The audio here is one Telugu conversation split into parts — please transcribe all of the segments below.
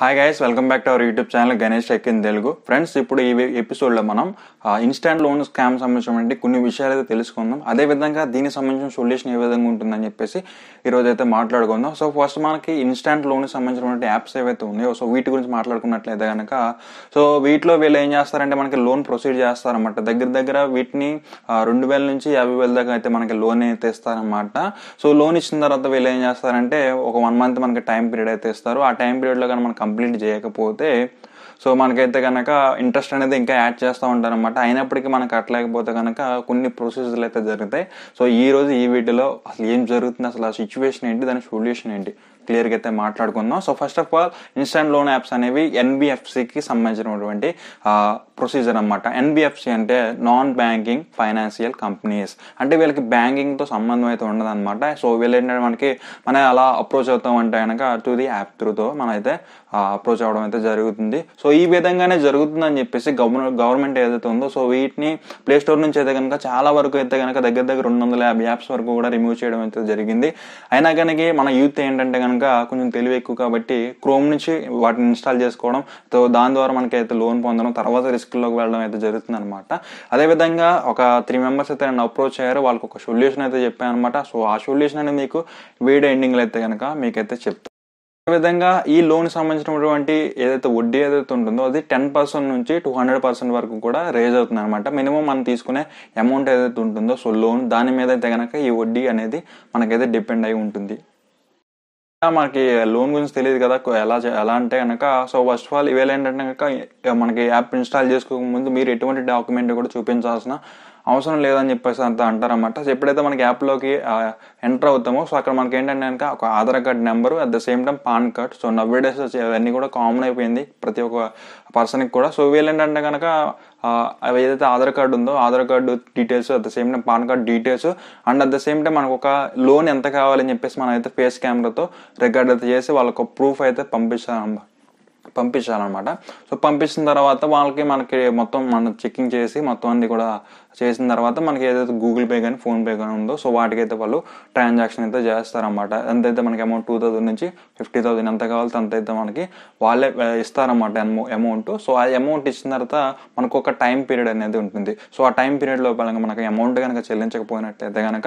hi guys welcome back to our YouTube channel Ganesh tech in Telugu friends ఇప్పుడు ఈ ఎపిసోడ్లో మనం ఇన్స్టాంట్ లోన్ స్కామ్ సంబంధించిన కొన్ని విషయాలు అయితే తెలుసుకుందాం అదేవిధంగా దీనికి సంబంధించిన సొల్యూషన్ ఏ విధంగా ఉంటుందని చెప్పేసి ఈరోజు అయితే మాట్లాడుకుందాం సో ఫస్ట్ మనకి ఇన్స్టాంట్ లోన్కి సంబంధించినటువంటి యాప్స్ ఏవైతే ఉన్నాయో సో వీటి గురించి మాట్లాడుకున్నట్లయితే కనుక సో వీటిలో వీళ్ళు ఏం చేస్తారంటే మనకి లోన్ ప్రొసీడ్ చేస్తారన్నమాట దగ్గర దగ్గర వీటిని రెండు వేల నుంచి యాభై వేల దాకా అయితే మనకి లోన్ అయితే ఇస్తారన్నమాట సో లోన్ ఇచ్చిన తర్వాత వీళ్ళు ఏం చేస్తారంటే ఒక వన్ మంత్ మనకి టైం పీరియడ్ అయితే ఇస్తారు ఆ టైం పీరియడ్లో కానీ మనకి కంప్లీట్ చేయకపోతే సో మనకైతే కనుక ఇంట్రెస్ట్ అనేది ఇంకా యాడ్ చేస్తూ ఉంటారనమాట అయినప్పటికీ మనకు కట్టలేకపోతే కనుక కొన్ని ప్రొసీజర్లు అయితే జరుగుతాయి సో ఈ రోజు ఈ వీడియోలో అసలు ఏం జరుగుతుంది అసలు ఆ సిచ్యువేషన్ ఏంటి దాని సొల్యూషన్ ఏంటి క్లియర్గా అయితే మాట్లాడుకుందాం so first of all instant loan apps అనేవి ఎన్బిఎఫ్సికి సంబంధించినటువంటి ప్రొసీజర్ అనమాట ఎన్బిఎఫ్సి అంటే నాన్ బ్యాంకింగ్ ఫైనాన్షియల్ కంపెనీస్ అంటే వీళ్ళకి బ్యాంకింగ్తో సంబంధం అయితే అనమాట సో వీళ్ళు ఏంటంటే మనకి మనం అలా అప్రోచ్ అవుతామంటే కనుక టు ది యాప్ త్రూతో మనం అయితే అప్రోచ్ అవడం అయితే జరుగుతుంది సో ఈ విధంగానే జరుగుతుందని చెప్పేసి గవర్నమెంట్ ఏదైతే ఉందో సో వీటిని ప్లే స్టోర్ నుంచి అయితే కనుక చాలా వరకు అయితే కనుక దగ్గర దగ్గర రెండు వందల యాభై యాప్స్ వరకు కూడా రిమూవ్ చేయడం అయితే జరిగింది అయినా కనుక మన యూత్ ఏంటంటే కనుక కొంచెం తెలివి ఎక్కువ కాబట్టి క్రోమ్ నుంచి వాటిని ఇన్స్టాల్ చేసుకోవడం సో దాని ద్వారా మనకైతే లోన్ పొందడం తర్వాత రిస్క్లోకి వెళ్ళడం అయితే జరుగుతుంది అనమాట అదేవిధంగా ఒక త్రీ మెంబర్స్ అయితే నన్ను అప్రోచ్ అయ్యారు వాళ్ళకి ఒక సొల్యూషన్ అయితే చెప్పాను అనమాట సో ఆ సొల్యూషన్ అనేది మీకు వీడియో ఎండింగ్లో అయితే కనుక మీకైతే చెప్తాను విధంగా ఈ లోన్ సంబంధించినటువంటి ఏదైతే వడ్డీ ఏదైతే ఉంటుందో అది టెన్ పర్సెంట్ నుంచి టూ హండ్రెడ్ పర్సెంట్ వరకు కూడా రేజ్ అవుతుంది అనమాట మినిమం మనం తీసుకునే అమౌంట్ ఏదైతే ఉంటుందో సో లోన్ దాని మీద అయితే కనుక ఈ వడ్డీ అనేది మనకైతే డిపెండ్ అయి ఉంటుంది మనకి లోన్ గురించి తెలియదు కదా ఎలా ఎలా అంటే కనుక సో ఫస్ట్ ఆఫ్ ఆల్ ఇవేళ ఏంటంటే కనుక మనకి యాప్ ఇన్స్టాల్ చేసుకోక ముందు మీరు ఎటువంటి డాక్యుమెంట్ కూడా చూపించాల్సిన అవసరం లేదని చెప్పేసి అంత అంటారన్నమాట సో ఎప్పుడైతే మనకి యాప్లోకి ఎంటర్ అవుతామో సో అక్కడ మనకి ఏంటంటే కనుక ఒక Aadhaar card number at the same time PAN card so నవ్వే డేస్ అవన్నీ కూడా కామన్ అయిపోయింది ప్రతి ఒక్క పర్సన్కి కూడా సో వీళ్ళు ఏంటంటే కనుక అవి ఏదైతే ఆధార్ కార్డు ఉందో Aadhaar card details at the same time PAN card details and at the same time మనకు ఒక లోన్ ఎంత కావాలని చెప్పేసి మనం అయితే ఫేస్ కెమెరాతో రికార్డ్ అయితే చేసి వాళ్ళకు ప్రూఫ్ అయితే పంపించాలన్నమాట పంపించాలన్నమాట సో పంపించిన తర్వాత వాళ్ళకి మనకి మొత్తం మనం చెక్కింగ్ చేసి మొత్తం అన్ని కూడా చేసిన తర్వాత మనకి ఏదైతే గూగుల్ పే కానీ ఫోన్ పే కానీ ఉందో సో వాటికైతే వాళ్ళు ట్రాన్సాక్షన్ అయితే చేస్తారన్నమాట ఎంతైతే మనకి అమౌంట్ టూ థౌసండ్ నుంచి ఫిఫ్టీ థౌసండ్ ఎంత కావాలో అంతైతే మనకి వాళ్ళే ఇస్తారన్నమాట అమౌంట్ సో ఆ అమౌంట్ ఇచ్చిన తర్వాత మనకు ఒక టైం పీరియడ్ అనేది ఉంటుంది సో ఆ టైం పీరియడ్ లోపల మనకి అమౌంట్ కనుక చెల్లించకపోయినట్లయితే కనుక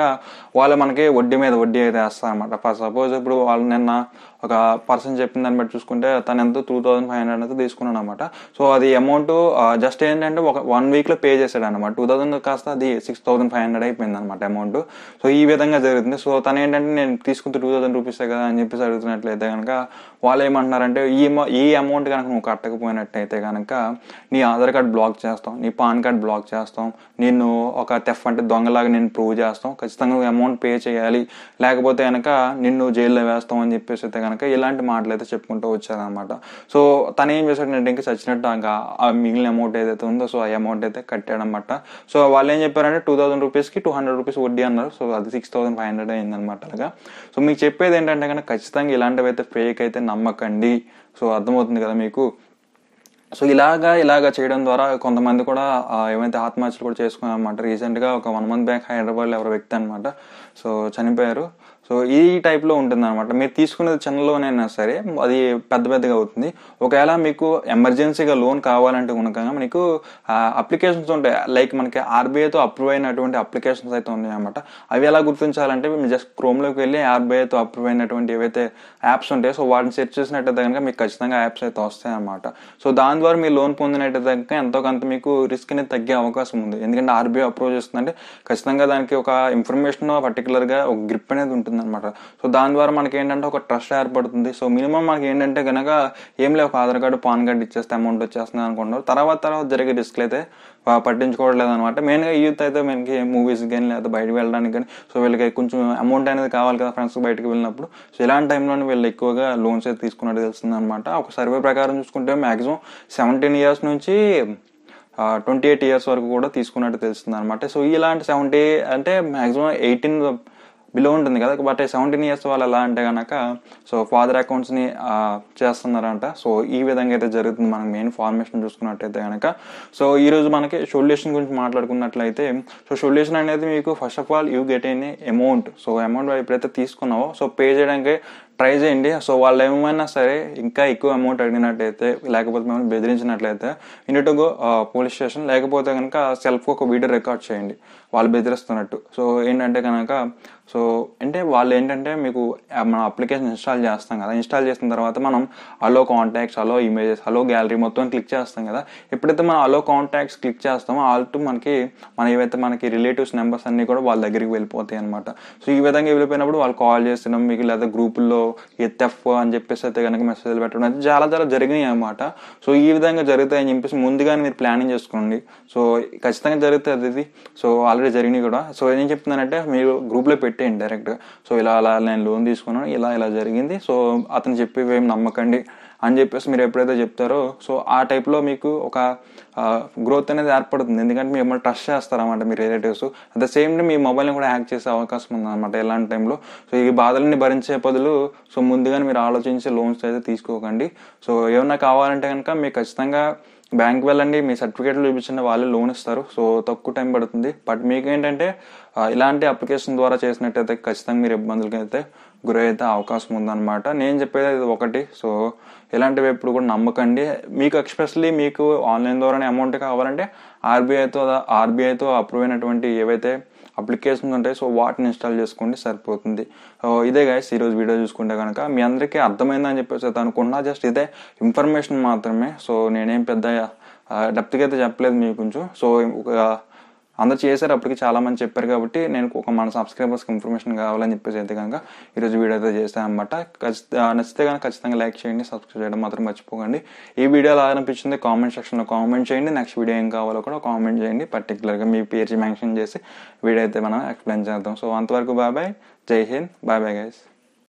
వాళ్ళు మనకి వడ్డీ మీద వడ్డీ అయితే వేస్తారన్నమాట ఫర్ సపోజ్ ఇప్పుడు వాళ్ళు నిన్న ఒక పర్సన్ చెప్పిన దాన్ని బట్టి చూసుకుంటే తను ఎంత టూ థౌసండ్ ఫైవ్ హండ్రెడ్ అయితే తీసుకున్నాను అనమాట సో అది అమౌంట్ జస్ట్ ఏంటంటే ఒక వన్ వీక్లో పే చేశాడు అనమాట టూ థౌసండ్ కాస్త అది సిక్స్ థౌసండ్ ఫైవ్ హండ్రెడ్ అయిపోయింది అనమాట అమౌంట్ సో ఈ విధంగా జరుగుతుంది సో తను ఏంటంటే నేను తీసుకుంటే టూ థౌసండ్ రూపీసే కదా అని చెప్పేసి అడుగుతున్నట్లయితే కనుక వాళ్ళు ఏమంటున్నారంటే ఈ ఈ అమౌంట్ కనుక నువ్వు కట్టకపోయినట్టయితే కనుక నీ ఆధార్ కార్డ్ బ్లాక్ చేస్తాం నీ పాన్ కార్డ్ బ్లాక్ చేస్తాం నేను ఒక తెఫ్ అంటే దొంగలాగా నేను ప్రూవ్ చేస్తాం ఖచ్చితంగా నువ్వు అమౌంట్ పే చేయాలి లేకపోతే కనుక నిన్ను జైల్లో వేస్తాం అని చెప్పేసి అయితే కనుక ఇలాంటి మాటలు అయితే చెప్పుకుంటూ వచ్చారనమాట సో తను ఏం చేశాడంటే ఇంకా చచ్చినట్టు ఇంకా మిగిలిన అమౌంట్ ఏదైతే ఉందో సో ఆ అమౌంట్ అయితే కట్టాడనమాట సో వాళ్ళు ఏం చెప్పారంటే టూ థౌసండ్ రూపీస్కి టూ హండ్రెడ్ రూపీస్ వడ్డీ అన్నారు సో అది సిక్స్ థౌసండ్ ఫైవ్ హండ్రెడ్ అనమాట అలాగా సో మీకు చెప్పేది ఏంటంటే కనుక ఖచ్చితంగా ఇలాంటివి అయితే ఫేక్ అయితే నమ్మకండి సో అర్థమవుతుంది కదా మీకు సో ఇలాగా ఇలాగా చేయడం ద్వారా కొంతమంది కూడా ఏమైతే ఆత్మహత్యలు కూడా చేసుకున్నారనమాట రీసెంట్గా ఒక వన్ మంత్ బ్యాక్ హైదరాబాద్లో ఎవరో వ్యక్తి అనమాట సో చనిపోయారు సో ఈ టైప్లో ఉంటుంది అనమాట మీరు తీసుకునేది చిన్నలోనైనా సరే అది పెద్ద పెద్దగా అవుతుంది ఒకవేళ మీకు ఎమర్జెన్సీగా లోన్ కావాలంటే కనుక మీకు అప్లికేషన్స్ ఉంటాయి లైక్ మనకి ఆర్బీఐతో అప్రూవ్ అయినటువంటి అప్లికేషన్స్ అయితే ఉన్నాయన్నమాట అవి ఎలా గుర్తించాలంటే మీరు జస్ట్ క్రోమ్లోకి వెళ్ళి ఆర్బీఐతో అప్రూవ్ అయినటువంటి ఏవైతే యాప్స్ ఉంటాయో సో వాటిని సెర్చ్ చేసినట్టయితే కనుక మీకు ఖచ్చితంగా యాప్స్ అయితే వస్తాయి అనమాట సో దాని ద్వారా మీరు లోన్ పొందినట్టయితే కనుక ఎంతో కొంత మీకు రిస్క్ అనేది తగ్గే అవకాశం ఉంది ఎందుకంటే ఆర్బీఐ అప్రూవ్ చేస్తుందంటే ఖచ్చితంగా దానికి ఒక ఇన్ఫర్మేషన్ పర్టికులర్గా ఒక గ్రిప్ అనేది ఉంటుంది అనమాట సో దాని ద్వారా మనకి ఏంటంటే ఒక ట్రస్ట్ ఏర్పడుతుంది సో మినిమం మనకి ఏంటంటే కనుక ఏం లేవు ఆధార్ కార్డు పాన్ కార్డు ఇచ్చేస్తే అమౌంట్ వచ్చేస్తుంది అనుకుంటారు తర్వాత తర్వాత జరిగే రిస్క్లు అయితే పట్టించుకోవట్లేదు అనమాట మెయిన్గా యూత్ అయితే మనకి మూవీస్ కానీ లేదా బయటకు వెళ్ళడానికి కానీ సో వీళ్ళకి కొంచెం అమౌంట్ అనేది కావాలి కదా ఫ్రెండ్స్ బయటకు వెళ్ళినప్పుడు సో ఇలాంటి టైంలోనే వీళ్ళు ఎక్కువగా లోన్స్ అయితే తీసుకున్నట్టు తెలుస్తుంది అనమాట ఒక సర్వే ప్రకారం చూసుకుంటే మ్యాక్సిమం సెవెంటీన్ ఇయర్స్ నుంచి ట్వంటీ ఎయిట్ ఇయర్స్ వరకు కూడా తీసుకున్నట్టు తెలుస్తుంది అనమాట సో ఇలాంటి సెవెంటీ అంటే మ్యాక్సిమం ఎయిటీన్ బిలో ఉంటుంది కదా బట్ సెవెంటీన్ ఇయర్స్ వాళ్ళు ఎలా అంటే కనుక సో ఫాదర్ అకౌంట్స్ని చేస్తున్నారంట సో ఈ విధంగా అయితే జరుగుతుంది మనం మెయిన్ ఫార్మేషన్ చూసుకున్నట్టయితే కనుక సో ఈరోజు మనకి సొల్యూషన్ గురించి మాట్లాడుకున్నట్లయితే సో సొల్యూషన్ అనేది మీకు first of all you get an amount so amount ఎప్పుడైతే తీసుకున్నావో సో పే చేయడానికి ట్రై చేయండి సో వాళ్ళు ఏమైనా సరే ఇంకా ఎక్కువ అమౌంట్ అడిగినట్టయితే లేకపోతే మిమ్మల్ని బెదిరించినట్లయితే యూనిట్ గో పోలీస్ స్టేషన్ లేకపోతే కనుక సెల్ఫ్ ఒక వీడియో రికార్డ్ చేయండి వాళ్ళు బెదిరిస్తున్నట్టు సో ఏంటంటే కనుక సో అంటే వాళ్ళు ఏంటంటే మీకు మన అప్లికేషన్ ఇన్స్టాల్ చేస్తాం కదా ఇన్స్టాల్ చేసిన తర్వాత మనం allow contacts allow images allow gallery మొత్తం క్లిక్ చేస్తాం కదా ఎప్పుడైతే మనం అలో కాంటాక్ట్స్ క్లిక్ చేస్తామో ఆల్టు మనకి మన ఏవైతే మనకి రిలేటివ్స్ నెంబర్స్ అన్నీ కూడా వాళ్ళ దగ్గరికి వెళ్ళిపోతాయి అనమాట సో ఈ విధంగా వెళ్ళిపోయినప్పుడు వాళ్ళు కాల్ చేస్తున్నాం మీకు లేదా గ్రూపుల్లో ఎత్తెఫ్ అని చెప్పేసి అయితే కనుక మెసేజ్లు పెట్టడం అయితే చాలా చాలా జరిగినాయి అనమాట సో ఈ విధంగా జరుగుతాయని చెప్పేసి ముందుగానే మీరు ప్లానింగ్ చేసుకోండి సో ఖచ్చితంగా జరుగుతుంది ఇది సో ఆల్రెడీ జరిగినాయి కూడా సో ఏం చెప్తున్నానంటే మీరు గ్రూప్లో పెట్టేయండి డైరెక్ట్గా సో ఇలా అలా నేను లోన్ తీసుకున్నాను ఇలా ఇలా జరిగింది సో అతను చెప్పి ఏం నమ్మకండి అని చెప్పేసి మీరు ఎప్పుడైతే చెప్తారో సో ఆ టైప్లో మీకు ఒక గ్రోత్ అనేది ఏర్పడుతుంది ఎందుకంటే మీరు ఏమైనా ట్రస్ట్ చేస్తారన్నమాట మీ relatives at the same time మీ మొబైల్ని కూడా హ్యాక్ చేసే అవకాశం ఉందన్నమాట ఎలాంటి టైంలో సో ఈ బాధలన్నీ భరించే బదులు సో ముందుగానే మీరు ఆలోచించి లోన్స్ అయితే తీసుకోకండి సో ఏమైనా కావాలంటే కనుక మీకు ఖచ్చితంగా బ్యాంక్ వెళ్ళండి మీ సర్టిఫికేట్లు చూపించిన వాళ్ళు లోన్ ఇస్తారు సో తక్కువ టైం పడుతుంది బట్ మీకు ఏంటంటే ఇలాంటి అప్లికేషన్ ద్వారా చేసినట్టయితే ఖచ్చితంగా మీరు ఇబ్బందులకి అయితే గురైతే అవకాశం ఉందన్నమాట నేను చెప్పేది ఇది ఒకటి సో ఇలాంటివి ఎప్పుడు కూడా నమ్మకండి మీకు ఎక్స్పెషలీ మీకు ఆన్లైన్ ద్వారానే అమౌంట్ కావాలంటే ఆర్బీఐతో ఆర్బీఐతో అప్రూవ్ అయినటువంటి ఏవైతే అప్లికేషన్స్ ఉంటాయి సో వాటిని ఇన్స్టాల్ చేసుకోండి సరిపోతుంది ఇదే గైస్ ఈరోజు వీడియో చూసుకుంటే కనుక మీ అందరికీ అర్థమైందని చెప్పేసి అయితే అనుకున్నా జస్ట్ ఇదే ఇన్ఫర్మేషన్ మాత్రమే సో నేనేం పెద్ద డెప్త్కి అయితే చెప్పలేదు మీకు కొంచెం సో ఒక అందరు చేశారు అప్పటికి చాలా మంది చెప్పారు కాబట్టి నేను ఒక మన సబ్స్క్రైబర్స్కి ఇన్ఫర్మేషన్ కావాలని చెప్పేసి అయితే కనుక ఈరోజు వీడియో అయితే చేస్తాను అనమాట నచ్చితే కనుక ఖచ్చితంగా లైక్ చేయండి సబ్స్క్రైబ్ చేయడం మాత్రం మర్చిపోకండి ఈ వీడియో ఎలా అనిపించింది కామెంట్ సెక్షన్లో కామెంట్ చేయండి నెక్స్ట్ వీడియో ఏం కావాలో కూడా కామెంట్ చేయండి పర్టికులర్గా మీ పేరు మెన్షన్ చేసి వీడియో అయితే మనం ఎక్స్ప్లెయిన్ చేద్దాం సో అంతవరకు బాయ్ బాయ్ జై హింద్ బాయ్ బాయ్ గైస్